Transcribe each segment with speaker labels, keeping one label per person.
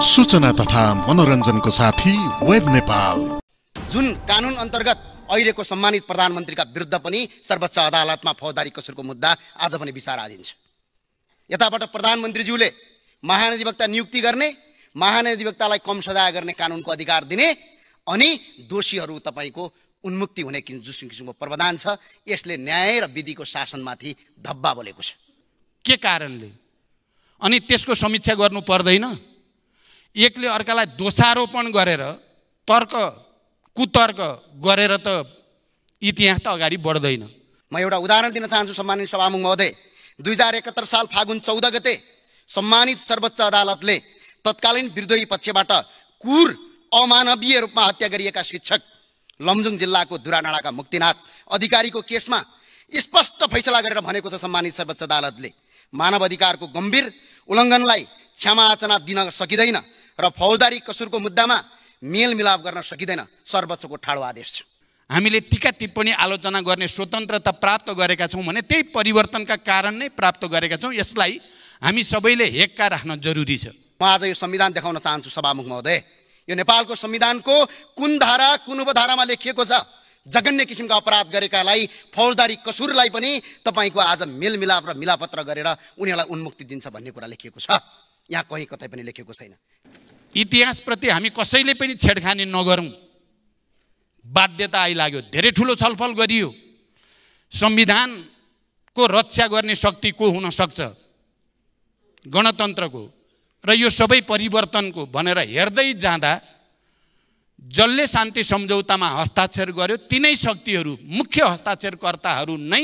Speaker 1: सूचना तथा मनोरञ्जनको साथी वेब नेपाल
Speaker 2: जुन कानुन अन्तर्गत अहिलेको सम्मानित प्रधानमन्त्रीका विरुद्ध पनि सर्वोच्च अदालतमा फौजदारी कसुरको मुद्दा आज पनि विचाराधीन छ यताबाट प्रधानमन्त्रीज्यूले महानधिवक्ता नियुक्ति गर्ने महानधिवक्तालाई कम सजाय गर्ने कानुनको अधिकार दिने अनि दोषीहरू तपाईँको उन्मुक्ति हुने किन जुन किसिमको प्रावधान छ यसले न्याय र विधिको शासनमाथि धब्बा बोलेको छ के कारणले अनि त्यसको समीक्षा गर्नु पर्दैन
Speaker 1: एकले अर्कालाई दोषारोपण गरेर तर्क कुतर्क
Speaker 2: गरेर त इतिहास त अगाडि बढ्दैन म एउटा उदाहरण दिन चाहन्छु सम्मानित सभामुख महोदय दुई हजार एकहत्तर साल फागुन चौध गते सम्मानित सर्वोच्च अदालतले तत्कालीन विद्रोही पक्षबाट कुर अमानवीय रूपमा हत्या गरिएका शिक्षक लमजुङ जिल्लाको दुरानाडाका मुक्तिनाथ अधिकारीको केसमा स्पष्ट फैसला गरेर भनेको छ सम्मानित सर्वोच्च अदालतले मानव अधिकारको गम्भीर उल्लङ्घनलाई क्षमाचना दिन सकिँदैन र फौजदारी कसुरको मुद्दामा मेलमिलाप गर्न सकिँदैन सर्वोच्चको ठाडो आदेश छ हामीले टिका टिप्पणी आलोचना गर्ने स्वतन्त्रता प्राप्त गरेका छौँ भने त्यही परिवर्तनका कारण नै प्राप्त गरेका छौँ यसलाई हामी सबैले हेक्का राख्न जरुरी छ म आज यो संविधान देखाउन चाहन्छु सभामुख महोदय यो नेपालको संविधानको कुन धारा कुन उपधारामा लेखिएको छ जघन्य किसिमका अपराध गरेकालाई फौजदारी कसुरलाई पनि तपाईँको आज मेलमिलाप र मिलापत्र गरेर उनीहरूलाई उन्मुक्ति दिन्छ भन्ने कुरा लेखिएको छ यहाँ कहीँ कतै पनि लेखिएको छैन इतिहासप्रति हामी कसैले पनि छेडखानी नगरौँ बाध्यता
Speaker 1: आइलाग्यो धेरै ठुलो छलफल गरियो संविधानको रक्षा गर्ने शक्ति को हुन सक्छ गणतन्त्रको र यो सबै परिवर्तनको भनेर हेर्दै जाँदा जसले शान्ति सम्झौतामा हस्ताक्षर गर्यो तिनै शक्तिहरू मुख्य हस्ताक्षरकर्ताहरू नै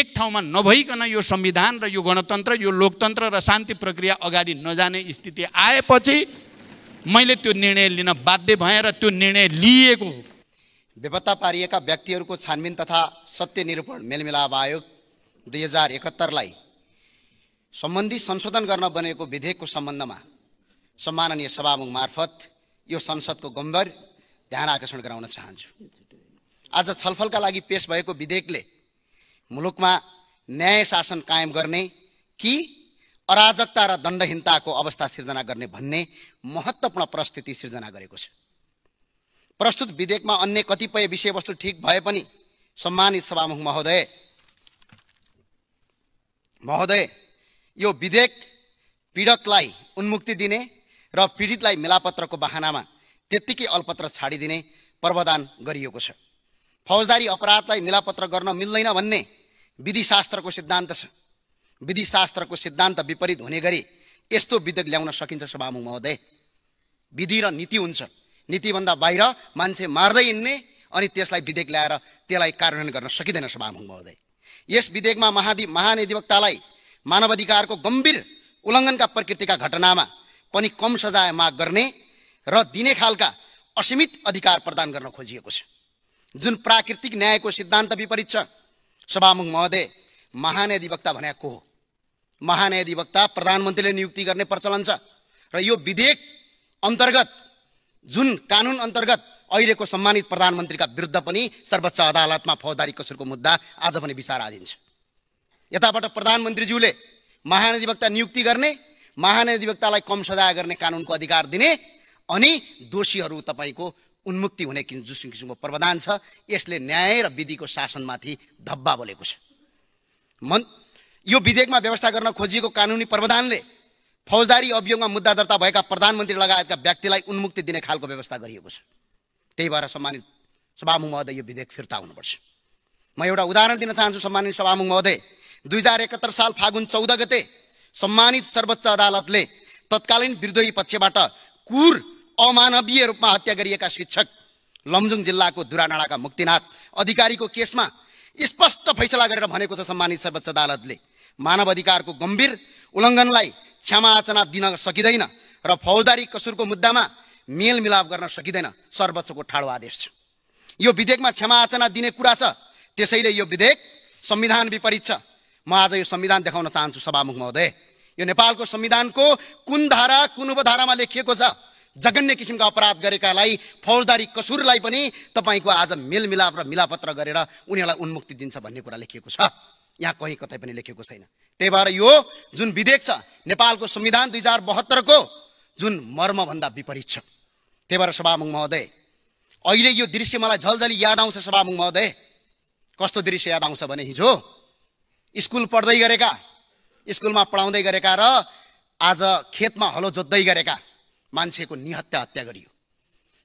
Speaker 1: एक ठाउँमा नभइकन यो संविधान र यो गणतन्त्र यो लोकतन्त्र र शान्ति प्रक्रिया अगाडि नजाने स्थिति आएपछि मैले त्यो निर्णय लिन बाध्य भएँ र त्यो निर्णय लिएको हो
Speaker 2: बेपत्ता पारिएका व्यक्तिहरूको छानबिन तथा सत्य निरूपण मेलमिलाप आयोग दुई हजार एकहत्तरलाई सम्बन्धी संशोधन गर्न बनेको विधेयकको सम्बन्धमा सम्माननीय सभामुख मार्फत यो संसदको गम्भीर ध्यान आकर्षण गराउन चाहन्छु आज छलफलका लागि पेश भएको विधेयकले मुलुकमा न्याय शासन कायम गर्ने कि अराजकता र दण्डहीनताको अवस्था सिर्जना गर्ने भन्ने महत्त्वपूर्ण परिस्थिति सिर्जना गरेको छ प्रस्तुत विधेयकमा अन्य कतिपय विषयवस्तु ठिक भए पनि सम्मानित सभामुख महोदय महोदय यो विधेयक पीडकलाई उन्मुक्ति दिने र पीडितलाई मिलापत्रको बाहनामा त्यत्तिकै अल्पत्र छाडिदिने प्रावधान गरिएको छ फौजदारी अपराधलाई मिलापत्र गर्न मिल्दैन भन्ने विधिशास्त्रको सिद्धान्त छ विधिशास्त्रको सिद्धान्त विपरीत हुने गरी यस्तो विधेयक ल्याउन सकिन्छ सभामुख महोदय विधि र नीति हुन्छ नीतिभन्दा बाहिर मान्छे मार्दै हिँड्ने अनि त्यसलाई विधेयक ल्याएर त्यसलाई कार्यान्वयन गर्न सकिँदैन सभामुख महोदय यस विधेयकमा महाधि महानिधिवक्तालाई अधिकारको गम्भीर उल्लङ्घनका प्रकृतिका घटनामा पनि कम सजाय माग गर्ने र दिने खालका असीमित अधिकार प्रदान गर्न खोजिएको छ जुन प्राकृतिक न्यायको सिद्धान्त विपरीत छ सभामुख महोदय महानिधिवक्ता भनेको हो महान्यायाधिवक्ता प्रधानमन्त्रीले नियुक्ति गर्ने प्रचलन छ र यो विधेयक अन्तर्गत जुन कानुन अन्तर्गत अहिलेको सम्मानित प्रधानमन्त्रीका विरुद्ध पनि सर्वोच्च अदालतमा फौजदारी कसुरको मुद्दा आज पनि विचार छ यताबाट प्रधानमन्त्रीज्यूले महानधिवक्ता नियुक्ति गर्ने महानधिवक्तालाई कम सजाय गर्ने कानुनको अधिकार दिने अनि दोषीहरू तपाईँको उन्मुक्ति हुने किन जुन किसिमको प्रावधान छ यसले न्याय र विधिको शासनमाथि धब्बा बोलेको छ मन यो विधेयकमा व्यवस्था गर्न खोजिएको कानुनी प्रावधानले फौजदारी अभियोगमा मुद्दा दर्ता भएका प्रधानमन्त्री लगायतका व्यक्तिलाई उन्मुक्ति दिने खालको व्यवस्था गरिएको छ त्यही भएर सम्मानित सभामुख महोदय यो विधेयक फिर्ता हुनुपर्छ म एउटा उदाहरण दिन चाहन्छु सम्मानित सभामुख महोदय दुई हजार एकहत्तर साल फागुन चौध गते सम्मानित सर्वोच्च अदालतले तत्कालीन विद्रोही पक्षबाट कुर अमानवीय रूपमा हत्या गरिएका शिक्षक लमजुङ जिल्लाको दुरानाडाका मुक्तिनाथ अधिकारीको केसमा स्पष्ट फैसला गरेर भनेको छ सम्मानित सर्वोच्च अदालतले मानव अधिकारको गम्भीर उल्लङ्घनलाई क्षमा आचना दिन सकिँदैन र फौजदारी कसुरको मुद्दामा मेलमिलाप गर्न सकिँदैन सर्वोच्चको ठाडो आदेश छ यो विधेयकमा क्षमा आचना दिने कुरा छ त्यसैले यो विधेयक संविधान विपरीत छ म आज यो संविधान देखाउन चाहन्छु सभामुख महोदय यो नेपालको संविधानको कुन धारा कुन उपधारामा लेखिएको छ जघन्य किसिमका अपराध गरेकालाई फौजदारी कसुरलाई पनि तपाईँको आज मेलमिलाप र मिलापत्र गरेर उनीहरूलाई उन्मुक्ति दिन्छ भन्ने कुरा लेखिएको छ यहाँ कहीँ कतै पनि लेखेको छैन त्यही भएर यो जुन विधेयक छ नेपालको संविधान दुई हजार बहत्तरको जुन मर्मभन्दा विपरीत छ त्यही भएर सभामुख महोदय अहिले यो दृश्य मलाई झलझली याद आउँछ सभामुख महोदय कस्तो दृश्य याद आउँछ भने हिजो स्कुल पढ्दै गरेका स्कुलमा पढाउँदै गरेका र आज खेतमा हलो जोत्दै गरेका मान्छेको निहत्या हत्या गरियो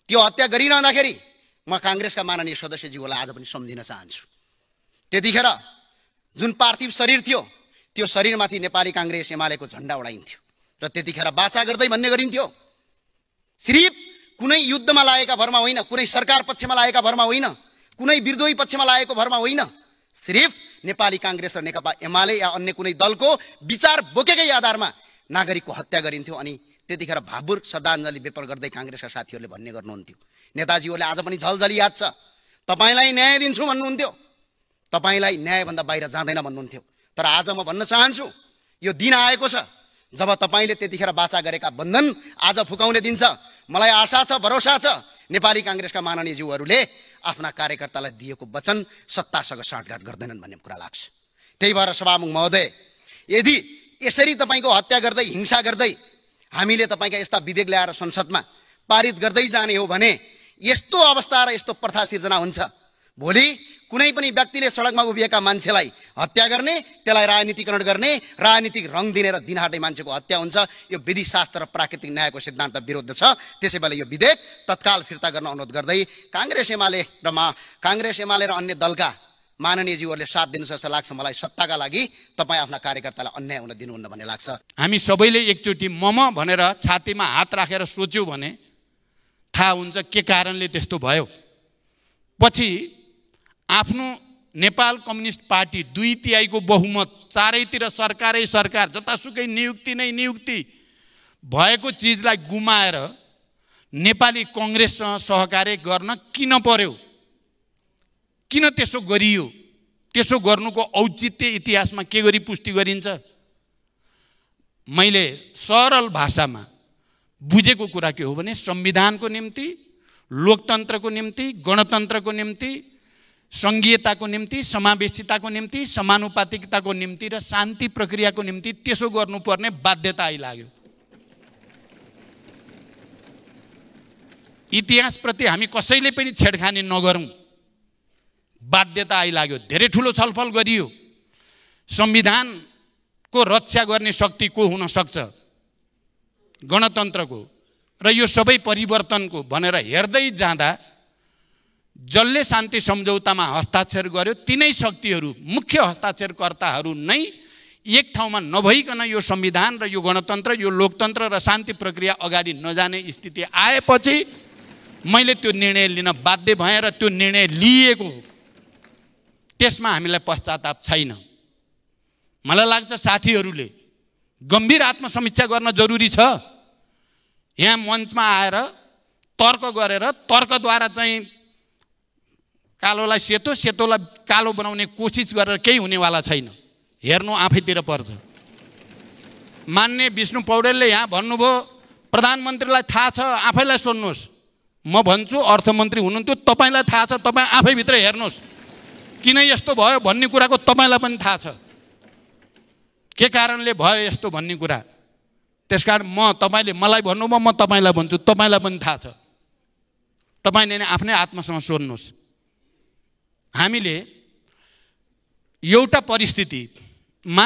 Speaker 2: त्यो हत्या गरिरहँदाखेरि म काङ्ग्रेसका माननीय सदस्यज्यूहरूलाई आज पनि सम्झिन चाहन्छु त्यतिखेर जुन पार्थिव शरीर थियो त्यो शरीरमाथि नेपाली काङ्ग्रेस एमालेको झन्डा उडाइन्थ्यो र त्यतिखेर बाचा गर्दै भन्ने गरिन्थ्यो सिर्फ कुनै युद्धमा लागेका भरमा होइन कुनै सरकार पक्षमा लागेका भरमा होइन कुनै विद्रोही पक्षमा लागेको भरमा होइन सिर्फ नेपाली काङ्ग्रेस र नेकपा एमाले या अन्य कुनै दलको विचार बोकेकै आधारमा नागरिकको हत्या गरिन्थ्यो अनि त्यतिखेर भावुर श्रद्धाञ्जली व्यापार गर्दै काङ्ग्रेसका साथीहरूले भन्ने गर्नुहुन्थ्यो नेताजीहरूले आज पनि झलझली याद छ तपाईँलाई न्याय दिन्छु भन्नुहुन्थ्यो तपाईँलाई न्यायभन्दा बाहिर जाँदैन भन्नुहुन्थ्यो तर आज म भन्न चाहन्छु यो दिन आएको छ जब तपाईँले त्यतिखेर बाचा गरेका बन्धन आज फुकाउने दिन छ मलाई आशा छ भरोसा छ नेपाली काङ्ग्रेसका माननीयज्यूहरूले आफ्ना कार्यकर्तालाई दिएको वचन सत्तासँग साँठगाँठ गर्दैनन् भन्ने कुरा लाग्छ त्यही भएर सभामुख महोदय यदि यसरी तपाईँको हत्या गर्दै हिंसा गर्दै हामीले तपाईँका यस्ता विधेयक ल्याएर संसदमा पारित गर्दै जाने हो भने यस्तो अवस्था र यस्तो प्रथा सिर्जना हुन्छ भोलि कुनै पनि व्यक्तिले सडकमा उभिएका मान्छेलाई हत्या गर्ने त्यसलाई राजनीतिकरण गर्ने राजनीतिक रङ दिने र दिनहाटे मान्छेको हत्या हुन्छ यो विधिशास्त्र र प्राकृतिक न्यायको सिद्धान्त विरुद्ध छ त्यसै बेला यो विधेयक तत्काल फिर्ता गर्न अनुरोध गर्दै काङ्ग्रेस एमाले र मा काङ्ग्रेस एमाले र अन्य दलका माननीयजीहरूले साथ दिनु जस्तो लाग्छ मलाई सत्ताका लागि तपाईँ आफ्ना कार्यकर्तालाई अन्याय हुन दिनुहुन्न भन्ने लाग्छ
Speaker 1: हामी सबैले एकचोटि मम भनेर छातीमा हात राखेर सोच्यौँ भने थाहा हुन्छ के कारणले त्यस्तो भयो पछि आफ्नो नेपाल कम्युनिस्ट पार्टी दुई तिहाईको बहुमत चारैतिर सरकारै सरकार जतासुकै नियुक्ति नै नियुक्ति भएको चिजलाई गुमाएर नेपाली कङ्ग्रेससँग सहकार्य गर्न किन पर्यो किन त्यसो गरियो त्यसो गर्नुको औचित्य इतिहासमा के गरी पुष्टि गरिन्छ मैले सरल भाषामा बुझेको कुरा के हो भने संविधानको निम्ति लोकतन्त्रको निम्ति गणतन्त्रको निम्ति सङ्घीयताको निम्ति समावेशिताको निम्ति समानुपातिकताको निम्ति र शान्ति प्रक्रियाको निम्ति त्यसो गर्नुपर्ने बाध्यता आइलाग्यो इतिहासप्रति हामी कसैले पनि छेडखानी नगरौँ बाध्यता आइलाग्यो धेरै ठुलो छलफल गरियो संविधानको रक्षा गर्ने शक्ति को हुन सक्छ गणतन्त्रको र यो सबै परिवर्तनको भनेर हेर्दै जाँदा जसले शान्ति सम्झौतामा हस्ताक्षर गर्यो तिनै शक्तिहरू मुख्य हस्ताक्षरकर्ताहरू नै एक ठाउँमा नभइकन यो संविधान र यो गणतन्त्र यो लोकतन्त्र र शान्ति प्रक्रिया अगाडि नजाने स्थिति आएपछि मैले त्यो निर्णय लिन बाध्य भएँ र त्यो निर्णय लिएको हो त्यसमा हामीलाई पश्चाताप छैन मलाई लाग्छ साथीहरूले गम्भीर आत्मसमीक्षा गर्न जरुरी छ यहाँ मञ्चमा आएर तर्क गरेर तर्कद्वारा चाहिँ कालोलाई सेतो सेतोलाई कालो बनाउने कोसिस गरेर केही हुनेवाला छैन हेर्नु आफैतिर पर्छ मान्ने विष्णु पौडेलले यहाँ भन्नुभयो प्रधानमन्त्रीलाई थाहा छ आफैलाई सोध्नुहोस् म भन्छु अर्थमन्त्री हुनुहुन्थ्यो तपाईँलाई थाहा छ तपाईँ आफैभित्र हेर्नुहोस् किन यस्तो भयो भन्ने कुराको तपाईँलाई पनि थाहा छ के कारणले भयो यस्तो भन्ने कुरा त्यस कारण म तपाईँले मलाई भन्नुभयो म तपाईँलाई भन्छु तपाईँलाई पनि थाहा छ तपाईँले नै आफ्नै आत्मासँग सोध्नुहोस् हामीले एउटा परिस्थितिमा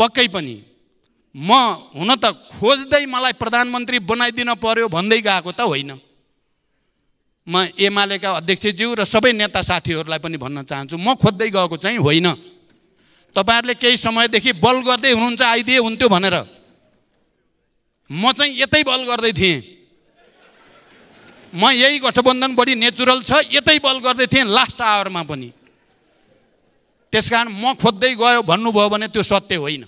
Speaker 1: पक्कै पनि म हुन त खोज्दै मलाई प्रधानमन्त्री बनाइदिन पर्यो भन्दै गएको त होइन म एमालेका अध्यक्षज्यू र सबै नेता साथीहरूलाई पनि भन्न चाहन्छु म खोज्दै गएको चाहिँ होइन तपाईँहरूले केही समयदेखि बल गर्दै हुनुहुन्छ आइदिए हुन्थ्यो भनेर म चाहिँ यतै बल गर्दै थिएँ म यही गठबन्धन बढी नेचुरल छ यतै बल गर्दै थिएँ लास्ट आवरमा पनि त्यस कारण म खोज्दै गयो भन्नुभयो भने त्यो सत्य होइन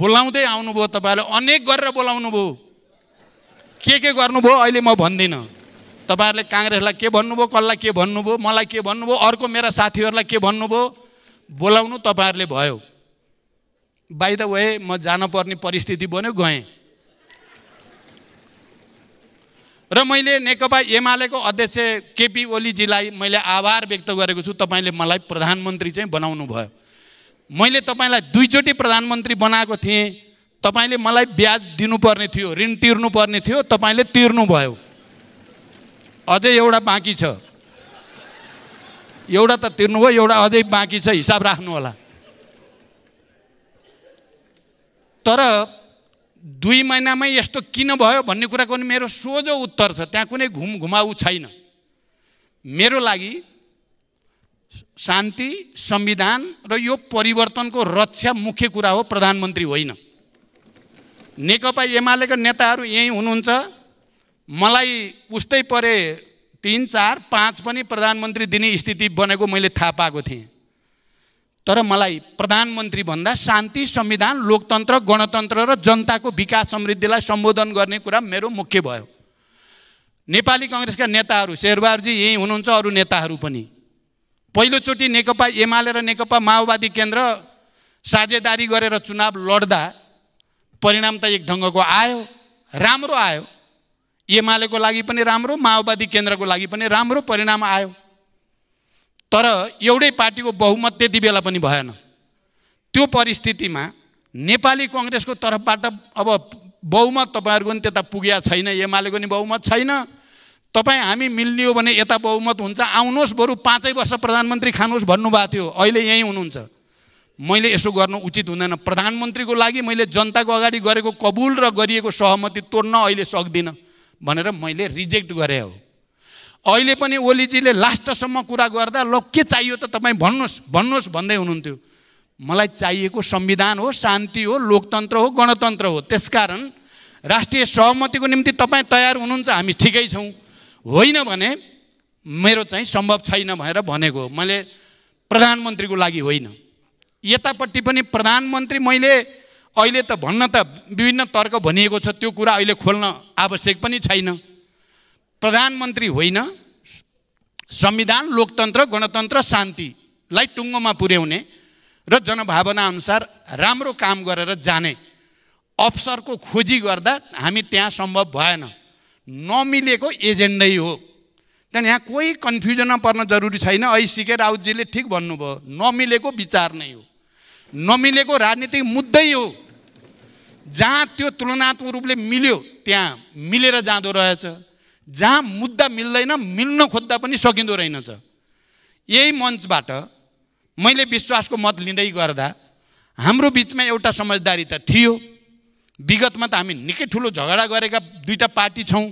Speaker 1: बोलाउँदै आउनुभयो तपाईँहरूले अनेक गरेर बोलाउनु भयो के के गर्नुभयो अहिले म भन्दिनँ तपाईँहरूले काङ्ग्रेसलाई के भन्नुभयो कसलाई के भन्नुभयो मलाई के भन्नुभयो अर्को मेरा साथीहरूलाई के भन्नुभयो बोलाउनु तपाईँहरूले भयो बाई द वे म जानुपर्ने परिस्थिति बन्यो गएँ र मैले नेकपा एमालेको अध्यक्ष केपी ओलीजीलाई मैले आभार व्यक्त गरेको छु तपाईँले मलाई प्रधानमन्त्री चाहिँ बनाउनु भयो मैले तपाईँलाई दुईचोटि प्रधानमन्त्री बनाएको थिएँ तपाईँले मलाई ब्याज दिनुपर्ने थियो ऋण तिर्नुपर्ने थियो तपाईँले तिर्नुभयो अझै एउटा बाँकी छ एउटा त तिर्नुभयो एउटा अझै बाँकी छ हिसाब राख्नु होला तर दुई महिनामै यस्तो किन भयो भन्ने कुराको पनि मेरो सोझो उत्तर छ त्यहाँ कुनै घुम घुमाउ छैन मेरो लागि शान्ति संविधान र यो परिवर्तनको रक्षा मुख्य कुरा हो प्रधानमन्त्री होइन नेकपा एमालेका नेताहरू यहीँ हुनुहुन्छ मलाई उस्तै परे तिन चार पाँच पनि प्रधानमन्त्री दिने स्थिति बनेको मैले थाहा पाएको थिएँ तर मलाई प्रधानमन्त्री भन्दा शान्ति संविधान लोकतन्त्र गणतन्त्र र जनताको विकास समृद्धिलाई सम्बोधन गर्ने कुरा मेरो मुख्य भयो नेपाली कङ्ग्रेसका नेताहरू शेरबहादुरजी यहीँ हुनुहुन्छ अरू नेताहरू पनि पहिलोचोटि नेकपा एमाले र नेकपा माओवादी केन्द्र साझेदारी गरेर चुनाव लड्दा परिणाम त एक ढङ्गको आयो राम्रो आयो एमालेको लागि पनि राम्रो माओवादी केन्द्रको लागि पनि राम्रो परिणाम आयो तर एउटै पार्टीको बहुमत त्यति बेला पनि भएन त्यो परिस्थितिमा नेपाली कङ्ग्रेसको तर्फबाट अब बहुमत तपाईँहरूको पनि त्यता पुगेको छैन एमालेको नि बहुमत छैन तपाईँ हामी मिल्ने हो भने यता बहुमत हुन्छ आउनुहोस् बरु पाँचै वर्ष प्रधानमन्त्री खानुहोस् भन्नुभएको थियो अहिले यहीँ हुनुहुन्छ मैले यसो गर्नु उचित हुँदैन प्रधानमन्त्रीको लागि मैले जनताको अगाडि गरेको कबुल र गरिएको सहमति तोड्न अहिले सक्दिनँ भनेर मैले रिजेक्ट गरेँ हो अहिले पनि ओलीजीले लास्टसम्म कुरा गर्दा ल के चाहियो त तपाईँ भन्नुहोस् भन्नुहोस् भन्दै हुनुहुन्थ्यो मलाई चाहिएको संविधान हो शान्ति हो लोकतन्त्र हो गणतन्त्र हो त्यसकारण राष्ट्रिय सहमतिको निम्ति तपाईँ तयार हुनुहुन्छ हामी ठिकै छौँ होइन भने मेरो चाहिँ सम्भव छैन भनेर भनेको हो मैले प्रधानमन्त्रीको लागि होइन यतापट्टि पनि प्रधानमन्त्री मैले अहिले त भन्न त विभिन्न तर्क भनिएको छ त्यो कुरा अहिले खोल्न आवश्यक पनि छैन प्रधानमन्त्री होइन संविधान लोकतन्त्र गणतन्त्र शान्तिलाई टुङ्गोमा पुर्याउने र जनभावना अनुसार राम्रो काम गरेर रा जाने अवसरको खोजी गर्दा हामी त्यहाँ सम्भव भएन नमिलेको एजेन्डै हो त्यहाँदेखि यहाँ कोही कन्फ्युजनमा पर्न जरुरी छैन सिके राउतजीले ठिक भन्नुभयो नमिलेको विचार नै हो नमिलेको राजनीतिक मुद्दै हो जहाँ त्यो तुलनात्मक रूपले मिल्यो त्यहाँ मिलेर जाँदो रहेछ जहाँ मुद्दा मिल्दैन मिल्न खोज्दा पनि सकिँदो रहेनछ यही मञ्चबाट मैले विश्वासको मत लिँदै गर्दा हाम्रो बिचमा एउटा समझदारी त थियो विगतमा त हामी निकै ठुलो झगडा गरेका दुईवटा पार्टी छौँ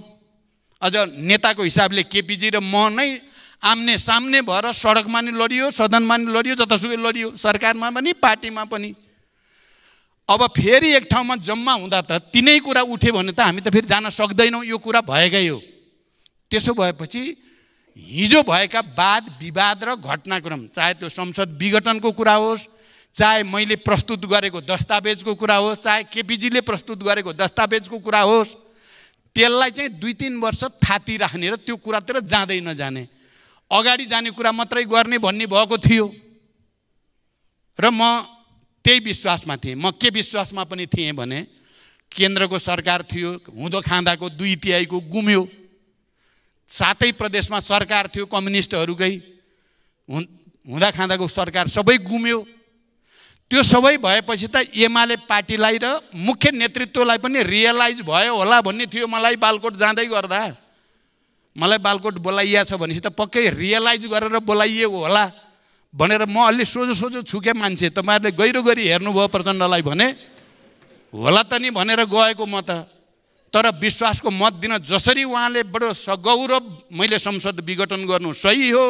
Speaker 1: अझ नेताको हिसाबले केपिजी र म नै आम्ने सामने भएर सडकमा नि लडियो सदनमा नि लडियो जतासुकै लडियो सरकारमा पनि पार्टीमा पनि अब फेरि एक ठाउँमा जम्मा हुँदा त तिनै कुरा उठ्यो भने त हामी त फेरि जान सक्दैनौँ यो कुरा भएकै हो त्यसो भएपछि हिजो भएका वाद विवाद र घटनाक्रम चाहे त्यो संसद विघटनको कुरा होस् चाहे मैले प्रस्तुत गरेको दस्तावेजको कुरा होस् चाहे केपिजीले प्रस्तुत गरेको दस्तावेजको कुरा होस् त्यसलाई चाहिँ दुई तिन वर्ष थाती राख्ने र त्यो कुरातिर जाँदै नजाने अगाडि जाने कुरा मात्रै गर्ने भन्ने भएको थियो र म त्यही विश्वासमा थिएँ म के विश्वासमा पनि थिएँ भने केन्द्रको सरकार थियो हुँदो खाँदाको दुई तिहाईको गुम्यो सातै प्रदेशमा सरकार थियो कम्युनिस्टहरूकै हुन् हुँदा खाँदाको सरकार सबै गुम्यो त्यो सबै भएपछि त एमाले पार्टीलाई र मुख्य नेतृत्वलाई पनि रियलाइज भयो होला भन्ने थियो मलाई बालकोट जाँदै गर्दा मलाई बालकोट बोलाइया छ भनेपछि त पक्कै रियलाइज गरेर बोलाइएको होला भनेर म अलि सोझो सोझो छुके मान्छे तपाईँहरूले गहिरो गरी हेर्नुभयो प्रचण्डलाई भने होला त नि भनेर गएको म त तर विश्वासको मत दिन जसरी उहाँले बडो सगौरव मैले संसद विघटन गर्नु सही हो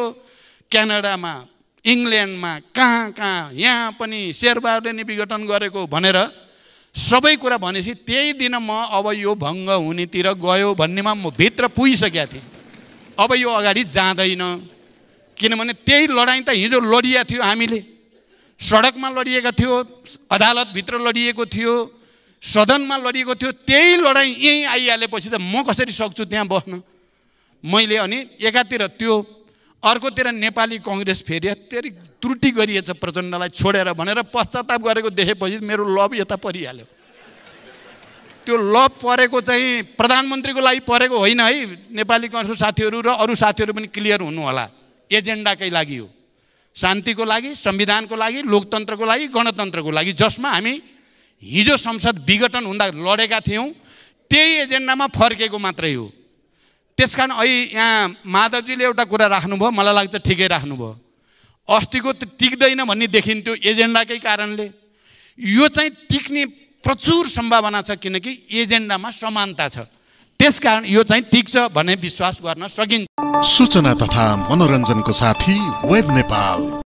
Speaker 1: क्यानाडामा इङ्ल्यान्डमा कहाँ कहाँ यहाँ पनि शेरबारले नै विघटन गरेको भनेर सबै कुरा भनेपछि त्यही दिन म अब यो भङ्ग हुनेतिर गयो भन्नेमा म भित्र पुगिसकेका थिएँ अब यो अगाडि जाँदैन किनभने त्यही लडाइँ त हिजो लडिया थियो हामीले सडकमा लडिएका थियो अदालतभित्र लडिएको थियो सदनमा लडिएको थियो त्यही लडाइँ यहीँ आइहालेपछि त म कसरी सक्छु त्यहाँ बस्न मैले अनि एकातिर त्यो अर्कोतिर नेपाली कङ्ग्रेस फेरि त्यति त्रुटि गरिएछ प्रचण्डलाई छोडेर भनेर पश्चाताप गरेको देखेपछि मेरो लभ यता परिहाल्यो त्यो लभ परेको चाहिँ प्रधानमन्त्रीको लागि परेको होइन है नेपाली कङ्ग्रेसको साथीहरू र अरू साथीहरू पनि क्लियर हुनुहोला एजेन्डाकै लागि हो शान्तिको लागि संविधानको लागि लोकतन्त्रको लागि गणतन्त्रको लागि जसमा हामी हिजो संसद विघटन हुँदा लडेका थियौँ त्यही एजेन्डामा फर्केको मात्रै हो त्यस कारण अहिले यहाँ माधवजीले एउटा कुरा राख्नुभयो मलाई लाग्छ ठिकै राख्नुभयो अस्तिको त टिक्दैन भन्ने देखिन्थ्यो एजेन्डाकै कारणले यो चाहिँ टिक्ने प्रचुर सम्भावना छ किनकि एजेन्डामा समानता छ त्यसकारण यो चाहिँ टिक्छ भन्ने विश्वास गर्न सकिन्छ सूचना तथा मनोरञ्जनको साथी वेब नेपाल